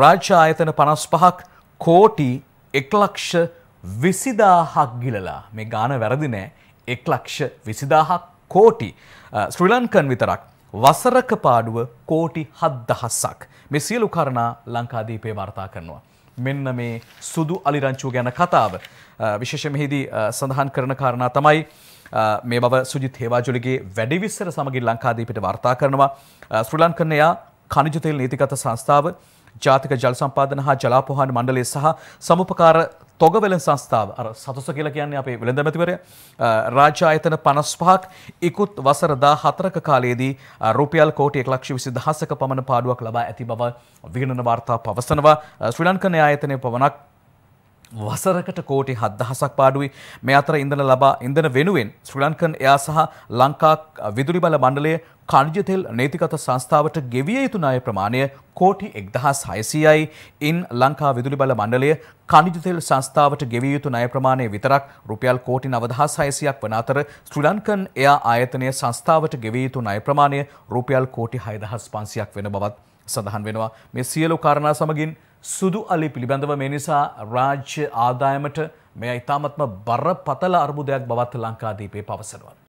රාජ්‍ය ආයතන 55ක් කෝටි 1 විසිදාහක් ගිලලා මේ ගාන වැරදි නෑ එක් ලක්ෂ විසිදාහක් කෝටි ශ්‍රී ලංකන් විතරක් වසරක පාඩුව කෝටි හත්දහස්සක් මේ සියලු කරණා ලංකාදීපේ වාර්තා කරනවා. මෙන්න මේ සුදු අලිරංචුව ගැන කතාව. විශේෂ මෙහිදී සඳහන් කරන කාරණා තමයි මේ බව සුජිත් හේවාජුලිගේ වැඩිවිස්සර සමගින් ලංකාදීපට වාර්තා කරනවා. ශ්‍රී ලංකන්නයා කනිජතෙල් නීතිගත සංස්ථාව ජාතික ජල සම්පාදන හා ජලාපොහන් මණ්ඩලය සහ සමුපකාර තොගවෙලෙන් සංස්ථාව අර සතුස කියල කියන්නේ අපේ වෙළඳ මැතිවරය රාජ්‍ය ආයතන පනස්පහක් ඉකුත් වසරදා හතරක කාලයේදී රුපියල් කෝටි එක්ලක්ෂ විසි දහසක පමණ පාඩුවක් ලබා ඇති බව විගණන වාර්තා පවසනවා ශ්‍රී ලංකන ආයතනය පවනක් වසරකට කෝටි 7000ක් පාඩුයි. මේ අතර ඉන්ධන ලබා ඉන්ධන වෙනුවෙන් ශ්‍රී ලංකන් එයා සහ ලංකා විදුලි බල මණ්ඩලය කණජ තෙල් නීතිගත සංස්ථාවට ගෙවිය යුතු ණය ප්‍රමාණය කෝටි 1600යි. ඉන් ලංකා විදුලි බල මණ්ඩලය කණජ තෙල් සංස්ථාවට ගෙවිය යුතු ණය ප්‍රමාණය විතරක් රුපියල් කෝටි 9600ක් වන අතර ශ්‍රී ලංකන් එයා ආයතනය සංස්ථාවට ගෙවිය යුතු ණය ප්‍රමාණය රුපියල් කෝටි 6500ක් වෙන බවත් සඳහන් වෙනවා. මේ සියලු කාරණා සමගින් සුදු අලි පිළිබඳව මේ නිසා රාජ්‍ය ආදායමට මෙය ඉතාමත්ම බරපතල අර්බුදයක් බවත් ලංකාදීපේ පවසනවා.